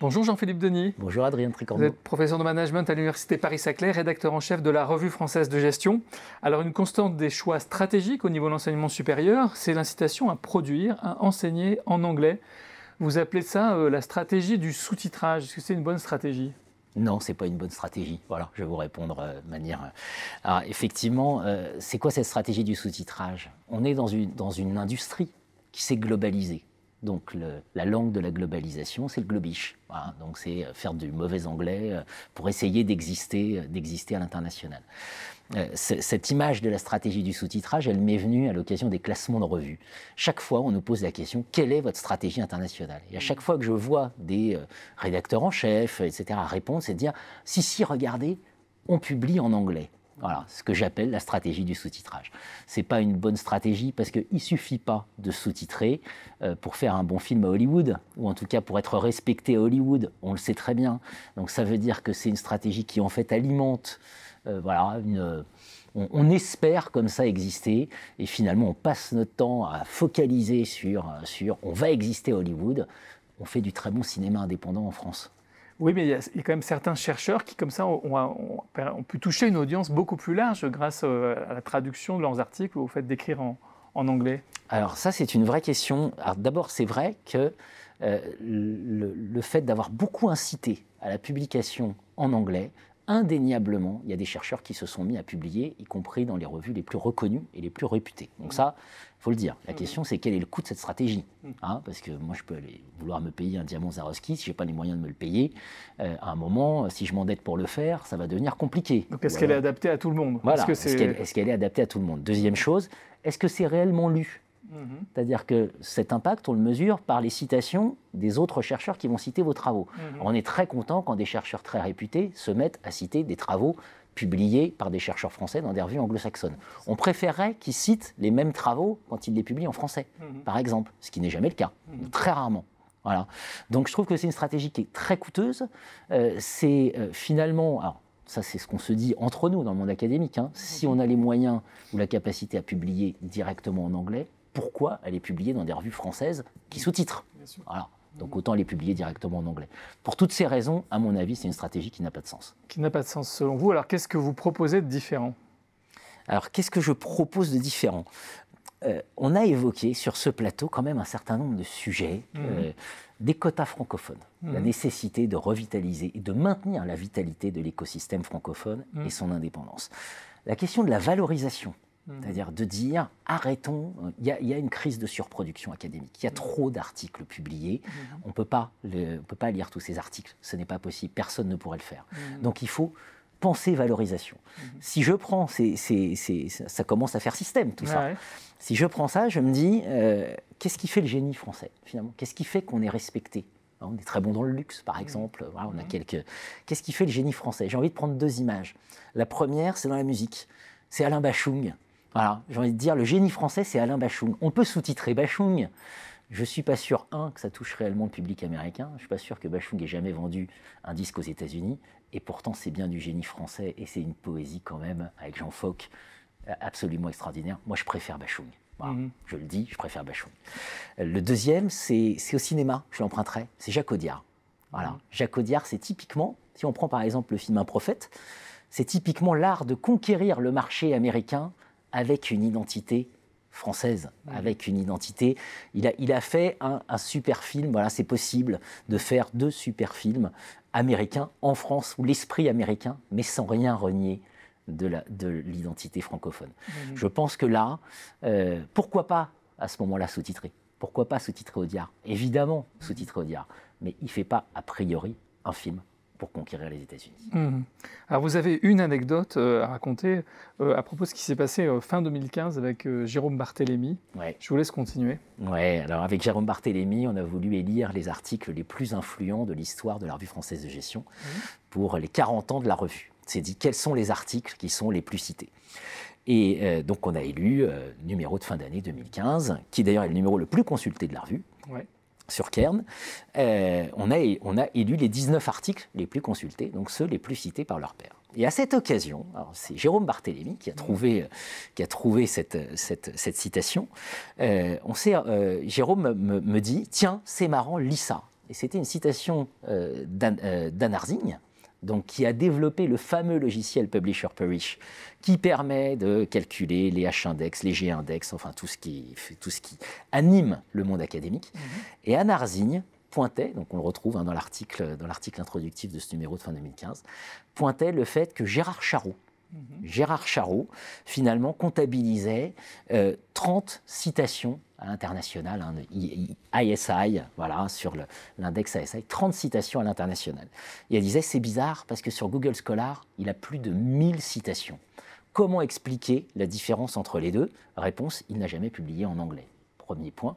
Bonjour Jean-Philippe Denis. Bonjour Adrien Tricorneau. Vous êtes professeur de management à l'Université Paris-Saclay, rédacteur en chef de la Revue française de gestion. Alors une constante des choix stratégiques au niveau de l'enseignement supérieur, c'est l'incitation à produire, à enseigner en anglais. Vous appelez ça euh, la stratégie du sous-titrage. Est-ce que c'est une bonne stratégie non, c'est pas une bonne stratégie. Voilà, je vais vous répondre euh, de manière. Euh, alors, effectivement, c'est quoi cette stratégie du sous-titrage On est dans une, dans une industrie qui s'est globalisée. Donc la langue de la globalisation, c'est le globiche. donc c'est euh, faire du mauvais anglais euh, pour essayer d'exister, euh, d'exister à l'international. cette image de la stratégie du sous-titrage, elle m'est venue à l'occasion des classements de revues. Chaque fois, on nous pose la question quelle est votre stratégie internationale Et à chaque fois que je vois des rédacteurs en chef, etc., répondre, c'est de dire si, si, regardez, on publie en anglais. Voilà, ce que j'appelle la stratégie du sous-titrage. Ce n'est pas une bonne stratégie parce qu'il suffit pas de sous-titrer euh, pour faire un bon film à Hollywood, ou en tout cas pour être respecté à Hollywood. On le sait très bien. Donc ça veut dire que c'est une stratégie qui en fait alimente, euh, on, espère comme ça exister, et finalement on passe notre temps à focaliser sur, sur on va exister à Hollywood. On fait du très bon cinéma indépendant en France. Oui, mais il y, a, quand même certains chercheurs qui, comme ça, ont, pu toucher une audience beaucoup plus large grâce euh, à la traduction de leurs articles ou au fait d'écrire en, anglais Alors ça, c'est une vraie question. D'abord, c'est vrai que euh, le, fait d'avoir beaucoup incité à la publication en anglais indéniablement, il y a des chercheurs qui se sont mis à publier, y compris dans les revues les plus reconnues et les plus réputées. Donc ça, il faut le dire. La question, c'est quel est le coût de cette stratégie hein, Parce que moi, je peux aller vouloir me payer un diamant Zaroski si je n'ai pas les moyens de me le payer. Euh, à un moment, si je m'endette pour le faire, ça va devenir compliqué. Donc est-ce qu'elle est adaptée à tout le monde Voilà. Est-ce qu'elle est adaptée à tout le monde Deuxième chose, est-ce que c'est réellement lu Mhm. C'est-à-dire que cet impact, on le mesure par les citations des autres chercheurs qui vont citer vos travaux. Mhm. On est très content quand des chercheurs très réputés se mettent à citer des travaux publiés par des chercheurs français dans des revues anglo-saxonnes. On préférerait qu'ils citent les mêmes travaux quand ils les publient en français, mhm. par exemple, ce qui n'est jamais le cas, très rarement. Voilà. Donc je trouve que c'est une stratégie qui est très coûteuse. Euh, c'est euh, finalement, alors, ça c'est ce qu'on se dit entre nous dans le monde académique, hein. si on a les moyens ou la capacité à publier directement en anglais, pourquoi elle est publiée dans des revues françaises qui sous-titrent. Voilà. Donc autant les publier directement en anglais. Pour toutes ces raisons, à mon avis, c'est une stratégie qui n'a pas de sens. Qui n'a pas de sens selon vous. Alors qu'est-ce que vous proposez de différent Alors qu'est-ce que je propose de différent euh, On a évoqué sur ce plateau quand même un certain nombre de sujets. Mmh. Euh, des quotas francophones, mmh. la nécessité de revitaliser et de maintenir la vitalité de l'écosystème francophone mmh. et son indépendance. La question de la valorisation Mm. C'est-à-dire de dire, arrêtons, il y, a une crise de surproduction académique, il y a mm. trop d'articles publiés, mm-hmm. on ne peut pas lire tous ces articles, ce n'est pas possible, personne ne pourrait le faire. Mm-hmm. Donc il faut penser valorisation. Mm-hmm. Si je prends, ça commence à faire système tout ça. Si je prends ça, je me dis, euh, qu'est-ce qui fait le génie français finalement Qu'est-ce qui fait qu'on est respecté hein, on est très bon dans le luxe, par exemple. on a quelques. Qu'est-ce qui fait le génie français J'ai envie de prendre deux images. La première, c'est dans la musique. C'est Alain Bachung, voilà, j'ai envie de dire, le génie français, c'est Alain Bachung. On peut sous-titrer Bachung. Je ne suis pas sûr, un, que ça touche réellement le public américain. Je ne suis pas sûr que Bachung ait jamais vendu un disque aux États-Unis. Et pourtant, c'est bien du génie français et c'est une poésie quand même, avec Jean Foc, absolument extraordinaire. Moi, je préfère Bachung. Mhm. Je le dis, je préfère Bachung. Le deuxième, c'est au cinéma, je l'emprunterai, c'est Jacques Audiard. Voilà. Mhm. Jacques Audiard, c'est typiquement, si on prend par exemple le film Un prophète, c'est typiquement l'art de conquérir le marché américain avec une identité française, mmh. avec une identité. Il a, fait un, super film, voilà, c'est possible de faire deux super films américains en France, ou l'esprit américain, mais sans rien renier de l'identité francophone. Mmh. Je pense que là, euh, pourquoi pas à ce moment-là sous-titrer Pourquoi pas sous-titrer Audiard Évidemment sous-titrer Audiard, mais il ne fait pas a priori un film pour conquérir les États-Unis. Mmh. Alors vous avez une anecdote euh, à raconter euh, à propos de ce qui s'est passé euh, fin 2015 avec Jérôme Barthélémy. Ouais. Je vous laisse continuer. Ouais, alors avec Jérôme Barthélémy, on a voulu élire les articles les plus influents de l'histoire de la revue française de gestion mmh. pour les 40 ans de la revue. C'est dit quels sont les articles qui sont les plus cités. Et donc on a élu numéro de fin d'année 2015, qui d'ailleurs est le numéro le plus consulté de la revue. Ouais sur Kern, euh, on, a, élu les 19 articles les plus consultés, donc ceux les plus cités par leur père. Et à cette occasion, c'est Jérôme Barthélémy qui a euh, trouvé, cette, euh, citation. Jérôme me, dit Tiens, c'est marrant, lis ça. Et c'était une citation d'Anne donc, qui a développé le fameux logiciel Publisher Perish, qui permet de calculer les H-index, les G-index, enfin tout ce, qui, tout ce qui anime le monde académique. Mhm. Et Anne pointait, donc on le retrouve hein, dans l'article introductif de ce numéro de fin 2015, pointait le fait que Gérard Charroux, Mhm. Gérard Charot, finalement, comptabilisait 30 euh, citations à l'international, ISI, hein, voilà, sur l'index ISI, 30 citations à l'international. Et elle disait, c'est bizarre, parce que sur Google Scholar, il a plus de 1000 citations. Comment expliquer la différence entre les deux Réponse, il n'a jamais publié en anglais premier point.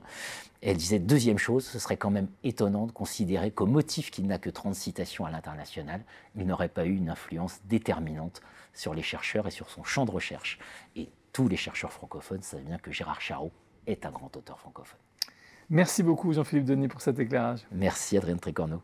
elle disait, deuxième chose, ce serait quand même étonnant de considérer qu'au motif qu'il n'a que 30 citations à l'international, il n'aurait pas eu une influence déterminante sur les chercheurs et sur son champ de recherche. Et tous les chercheurs francophones savent bien que Gérard Charot est un grand auteur francophone. Merci beaucoup Jean-Philippe Denis pour cet éclairage. Merci Adrien Tricorneau.